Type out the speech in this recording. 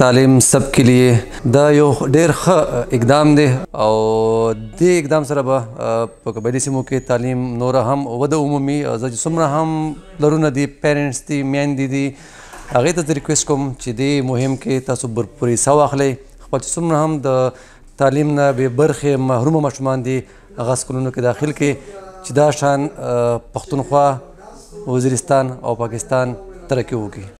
تعلیم سب کې لیے دا یو ډیر ښه اقدام دی او دې اقدام سره به په قبایلي سیمو کې تعلیم نور هم وده عمومي ځکه څومره هم لرونه دي پیرنټس دي میندې دي هغه ته ریکوست کوم چې دې مهم کې تاسو برپوري سو اخلي خپل څومره هم د تعلیم نه به برخې محروم مشمان دي هغه سکولونو کې داخل کې چې دا شان پښتونخوا وزیرستان او پاکستان ترقي وکړي